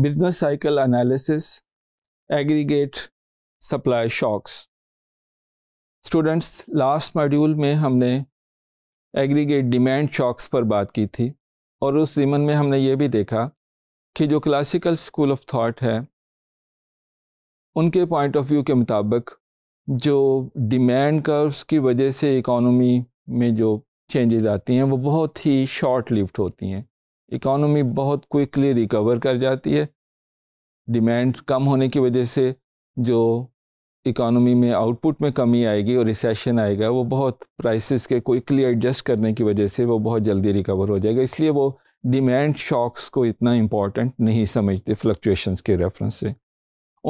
business cycle analysis, aggregate supply shocks. Students last module में हमने aggregate demand shocks पर बात की थी और उस ज़िमन में हमने ये भी देखा कि जो क्लासिकल स्कूल ऑफ थॉट है उनके पॉइंट ऑफ व्यू के मुताबिक जो डिमांड कर्व्स की वजह से इकोनॉमी में जो चेंजेस आती हैं वो बहुत ही शॉर्ट लिफ्ट होती हैं इकोनॉमी बहुत क्विकली रिकवर कर जाती है डिमांड कम होने की वजह से जो इकोनॉमी में आउटपुट में कमी आएगी और रिसेशन आएगा वो बहुत प्राइसेस के क्विकली एडजस्ट करने की वजह से वो बहुत जल्दी रिकवर हो जाएगा इसलिए वो डिमांड शॉक्स को इतना इम्पॉर्टेंट नहीं समझते फ्लक्चुएशंस के रेफरेंस से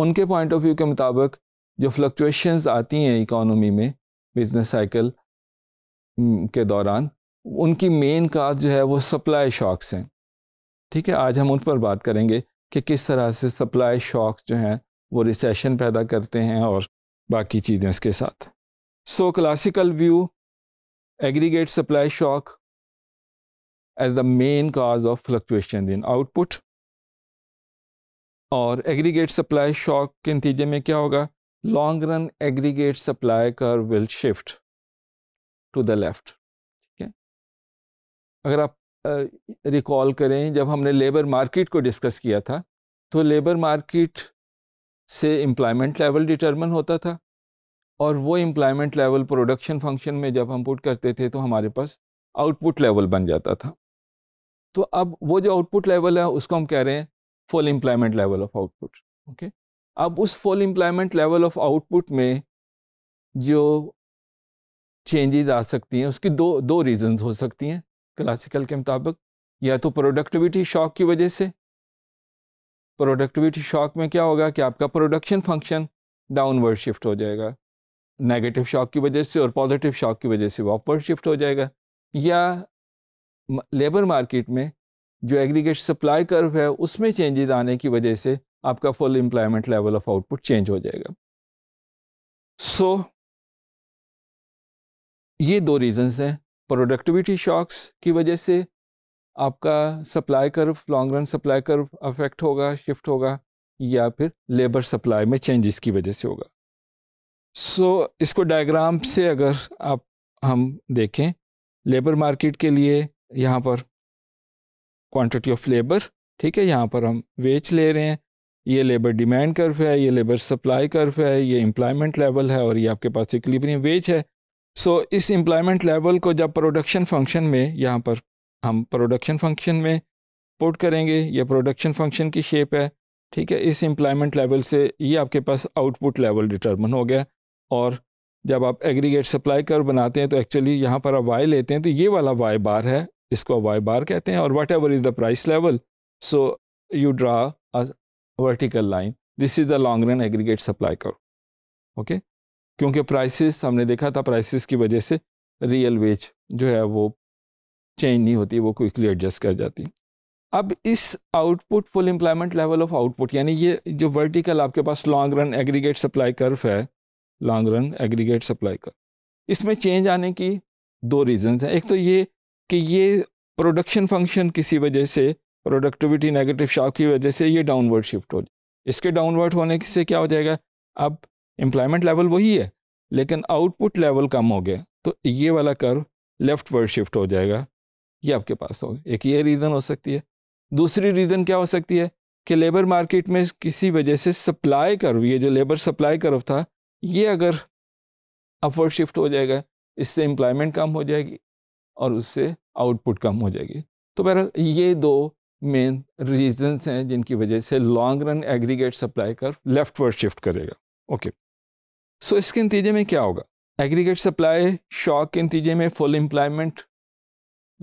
उनके पॉइंट ऑफ व्यू के मुताबिक जो फ्लक्चुएशंस आती हैं इकोनॉमी में बिजनेस साइकिल के दौरान उनकी मेन काज जो है वो सप्लाई शॉक्स हैं ठीक है आज हम उन पर बात करेंगे कि किस तरह से सप्लाई शॉक्स जो हैं वो रिसेशन पैदा करते हैं और बाकी चीज़ें उसके साथ so classical view aggregate supply shock as the main cause of fluctuation in output और एग्रीगेट सप्लाई शॉक के नतीजे में क्या होगा long run aggregate supply curve will shift to the left अगर आप रिकॉल करें जब हमने लेबर मार्केट को डिस्कस किया था तो लेबर मार्केट से एम्प्लॉयमेंट लेवल डिटर्मन होता था और वो एम्प्लॉयमेंट लेवल प्रोडक्शन फंक्शन में जब हम पुट करते थे तो हमारे पास आउटपुट लेवल बन जाता था तो अब वो जो आउटपुट लेवल है उसको हम कह रहे हैं full employment level of output okay अब उस full employment level of output में जो चेंजेस आ सकती हैं उसकी दो दो रीजंस हो सकती हैं क्लासिकल के मुताबिक या तो प्रोडक्टिविटी शॉक की वजह से प्रोडक्टिविटी शॉक में क्या होगा कि आपका प्रोडक्शन फंक्शन डाउनवर्ड शिफ्ट हो जाएगा नेगेटिव शॉक की वजह से और पॉजिटिव शॉक की वजह से वो अपवर्ड शिफ्ट हो जाएगा या लेबर मार्केट में जो एग्रीगेट सप्लाई कर्व है उसमें चेंजेस आने की वजह से आपका full employment level of output change हो जाएगा सो so, ये दो रीजंस हैं प्रोडक्टिविटी शॉक्स की वजह से आपका supply curve long run supply curve affect होगा शिफ्ट होगा या फिर लेबर सप्लाई में चेंजेस की वजह से होगा सो so, इसको डायग्राम से अगर आप हम देखें लेबर मार्केट के लिए यहाँ पर क्वांटिटी ऑफ लेबर ठीक है यहाँ पर हम वेज ले रहे हैं ये लेबर डिमांड कर्व है ये लेबर सप्लाई कर्व है ये एम्प्लॉयमेंट लेवल है और ये आपके पास इक्लिबरियम वेज है सो so, इस एम्प्लॉयमेंट लेवल को जब प्रोडक्शन फंक्शन में यहाँ पर हम प्रोडक्शन फंक्शन में पुट करेंगे यह प्रोडक्शन फंक्शन की शेप है ठीक है इस एम्प्लॉयमेंट लेवल से ये आपके पास आउटपुट लेवल डिटर्मन हो गया और जब आप एग्रीगेट सप्लाई कर बनाते हैं तो एक्चुअली यहाँ पर आप वाई लेते हैं तो ये वाला वाई बार है इसको वाई बार कहते हैं और whatever is the price level so you draw a vertical line this is the long run aggregate supply curve okay क्योंकि प्राइसेस हमने देखा था प्राइसेस की वजह से रियल वेज जो है वो चेंज नहीं होती वो क्विकली एडजस्ट कर जाती अब इस output full employment level of output यानी ये जो वर्टिकल आपके पास long run aggregate supply curve है long run aggregate supply curve इसमें चेंज आने की दो रीजंस हैं एक तो ये कि ये प्रोडक्शन फंक्शन किसी वजह से प्रोडक्टिविटी नेगेटिव शॉक की वजह से ये डाउनवर्ड शिफ्ट हो जाए इसके डाउनवर्ड होने से क्या हो जाएगा अब एम्प्लॉयमेंट लेवल वही है लेकिन आउटपुट लेवल कम हो गया तो ये वाला कर्व लेफ्ट वर्ड शिफ्ट हो जाएगा ये आपके पास हो एक ये रीज़न हो सकती है दूसरी रीज़न क्या हो सकती है कि लेबर मार्केट में किसी वजह से सप्लाई कर्व ये जो लेबर सप्लाई कर्व था ये अगर अपवर्ड शिफ्ट हो जाएगा इससे एम्प्लॉयमेंट कम हो जाएगी और उससे आउटपुट कम हो जाएगी तो बहरहाल ये दो मेन रीजंस हैं जिनकी वजह से long run aggregate supply curve leftward shift करेगा ओके सो इसके नतीजे में क्या होगा एग्रीगेट सप्लाई शॉक के नतीजे में full employment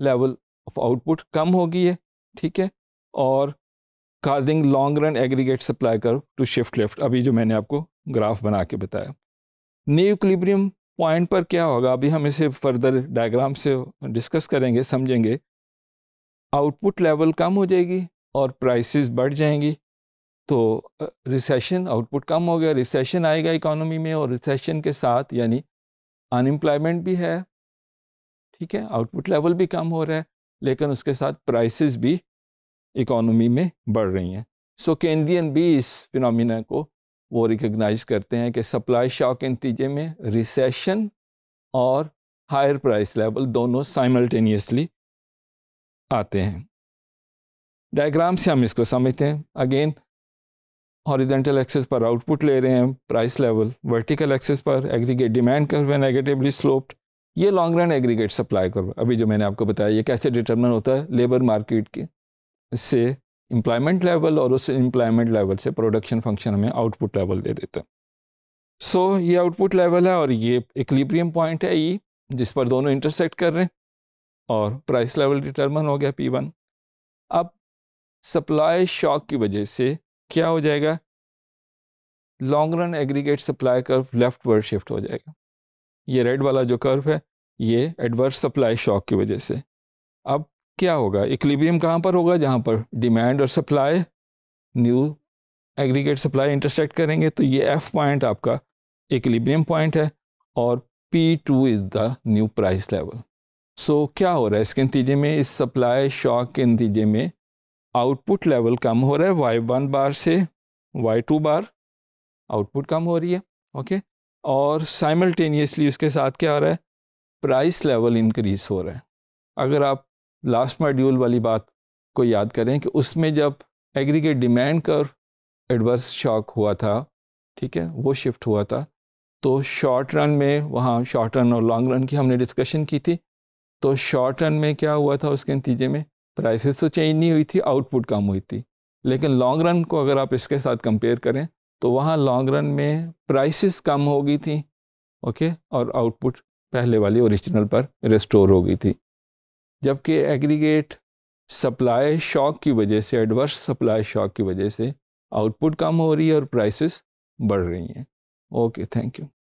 level of output कम हो गई है ठीक है और according long run aggregate supply curve to shift left अभी जो मैंने आपको ग्राफ बना के बताया न्यू पॉइंट पर क्या होगा अभी हम इसे फर्दर डायग्राम से डिस्कस करेंगे समझेंगे आउटपुट लेवल कम हो जाएगी और प्राइसेस बढ़ जाएंगी तो रिसेशन आउटपुट कम हो गया रिसेशन आएगा इकोनॉमी में और रिसेशन के साथ यानी अनएम्प्लॉयमेंट भी है ठीक है आउटपुट लेवल भी कम हो रहा है लेकिन उसके साथ प्राइसेस भी इकोनॉमी में बढ़ रही हैं सो केंद्रियन भी इस फिनोमिना को वो रिकग्नाइज करते हैं कि सप्लाई शॉक के नतीजे में रिसेशन और हायर प्राइस लेवल दोनों साइमल्टेनियसली आते हैं डायग्राम से हम इसको समझते हैं अगेन हॉरिजेंटल एक्सेस पर आउटपुट ले रहे हैं प्राइस लेवल वर्टिकल एक्सेस पर एग्रीगेट डिमांड रहे हैं नेगेटिवली स्लोप्ड ये long run aggregate supply curve अभी जो मैंने आपको बताया ये कैसे डिटर्मन होता है लेबर मार्केट के से एम्प्लॉयमेंट लेवल और उस एम्प्लॉयमेंट लेवल से प्रोडक्शन फंक्शन हमें आउटपुट लेवल दे देता है सो so, ये आउटपुट लेवल है और ये इक्लिब्रियम पॉइंट है ई e, जिस पर दोनों इंटरसेक्ट कर रहे हैं और प्राइस लेवल डिटर्मन हो गया पी वन अब सप्लाई शॉक की वजह से क्या हो जाएगा long run aggregate supply curve leftward shift हो जाएगा ये रेड वाला जो कर्व है ये एडवर्स सप्लाई शॉक की वजह से अब क्या होगा इक्लिबियम कहाँ पर होगा जहाँ पर डिमांड और supply new aggregate supply intersect करेंगे तो ये एफ पॉइंट आपका इक्लिबियम पॉइंट है और P two is the new price level so क्या हो रहा है इसके नतीजे में इस सप्लाई शॉक के नतीजे में आउटपुट लेवल कम हो रहा है वाई वन बार से वाई टू बार आउटपुट कम हो रही है ओके और साइमल्टेनियसली उसके साथ क्या हो रहा है प्राइस लेवल इंक्रीज हो रहा है अगर आप लास्ट मॉड्यूल वाली बात को याद करें कि उसमें जब aggregate demand curve adverse shock हुआ था ठीक है वो शिफ्ट हुआ था तो शॉर्ट रन में वहाँ शॉर्ट रन और लॉन्ग रन की हमने डिस्कशन की थी तो शॉर्ट रन में क्या हुआ था उसके नतीजे में प्राइसेस तो चेंज नहीं हुई थी आउटपुट कम हुई थी लेकिन लॉन्ग रन को अगर आप इसके साथ कंपेयर करें तो वहाँ लॉन्ग रन में प्राइसेस कम हो गई थी ओके और आउटपुट पहले वाली ओरिजिनल पर रिस्टोर हो गई थी जबकि एग्रीगेट सप्लाई शॉक की वजह से एडवर्स सप्लाई शॉक की वजह से आउटपुट कम हो रही है और प्राइसेस बढ़ रही हैं ओके थैंक यू